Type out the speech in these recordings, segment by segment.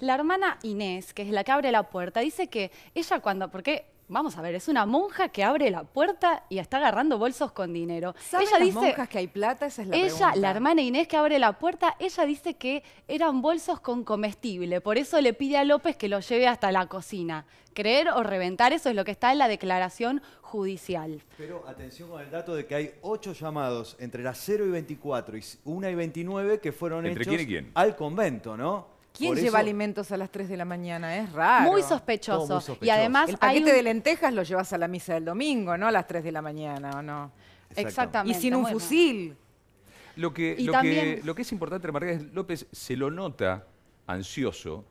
La hermana Inés, que es la que abre la puerta, dice que ella cuando, porque Vamos a ver, es una monja que abre la puerta y está agarrando bolsos con dinero. ¿Saben ella las dice, monjas que hay plata? Esa es la ella, la hermana Inés que abre la puerta, ella dice que eran bolsos con comestible, por eso le pide a López que lo lleve hasta la cocina. Creer o reventar, eso es lo que está en la declaración judicial. Pero atención con el dato de que hay ocho llamados entre las 0 y 24 y 1 y 29 que fueron ¿Entre hechos quién y quién? al convento, ¿no? ¿Quién lleva alimentos a las 3 de la mañana? Es raro. Muy sospechoso. Y además. El paquete de lentejas lo llevas a la misa del domingo, ¿no? A las 3 de la mañana, ¿o no? Exactamente. Y sin un fusil. Lo que, es importante remarcar es López se lo nota ansioso,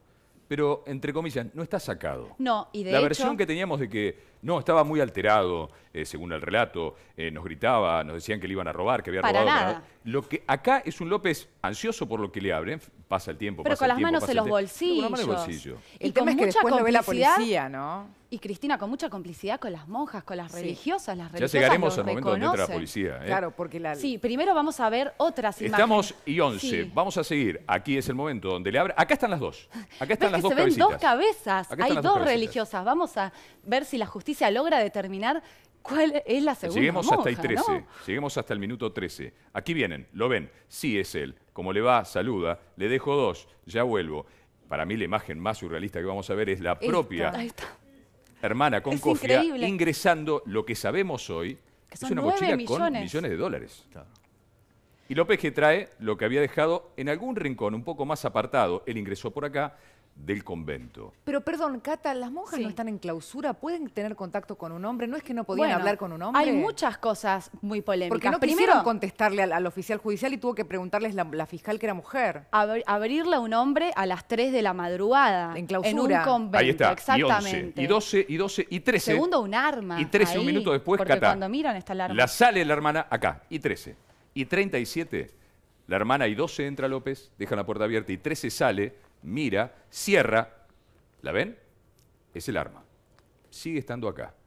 pero entre comillas, no está sacado. No, y de La versión que teníamos de que no, estaba muy alterado, eh, según el relato, eh, nos gritaba, nos decían que le iban a robar, que había robado. Lo que acá es un López ansioso por lo que le abren, pasa el tiempo. Pero con las manos en los bolsillos. Con las manos en el bolsillos. tema es que después lo ve la policía, ¿no? Y Cristina, con mucha complicidad con las monjas, con las religiosas, las religiosas. Ya llegaremos al momento donde entra la policía. ¿eh? Claro, porque la. Sí, primero vamos a ver otras imágenes. Estamos y 11. Vamos a seguir. Aquí es el momento donde le abre. Acá están las dos. Acá están las dos se ven dos cabezas. Hay dos, religiosas. Vamos a ver si la justicia logra determinar ¿Cuál es la segunda? Lleguemos hasta el 13, Seguimos hasta el minuto 13. Aquí vienen, lo ven, sí es él. Como le va, saluda, le dejo dos, ya vuelvo. Para mí la imagen más surrealista que vamos a ver es la propia ahí está hermana con es Cofia, ingresando lo que sabemos hoy, es una mochila con millones de dólares. Y López que trae lo que había dejado en algún rincón un poco más apartado, él ingresó por acá, del convento. Pero perdón, Cata, las monjas no están en clausura, pueden tener contacto con un hombre, no es que no podían hablar con un hombre. Hay muchas cosas muy polémicas. Porque no Primero, quisieron contestarle al, oficial judicial y tuvo que preguntarles la, fiscal que era mujer. abrirle a un hombre a las 3 de la madrugada. En clausura. un convento, Ahí está, exactamente. Y, 11, y 12, y 12, y 13. Segundo, un arma. Y 13, ahí, un minuto después, porque cuando miran está el arma. La sale la hermana acá, y 13. Y 37, la hermana y 12 entra López, deja la puerta abierta y 13 sale mira, cierra. ¿La ven? Es el arma. Sigue estando acá.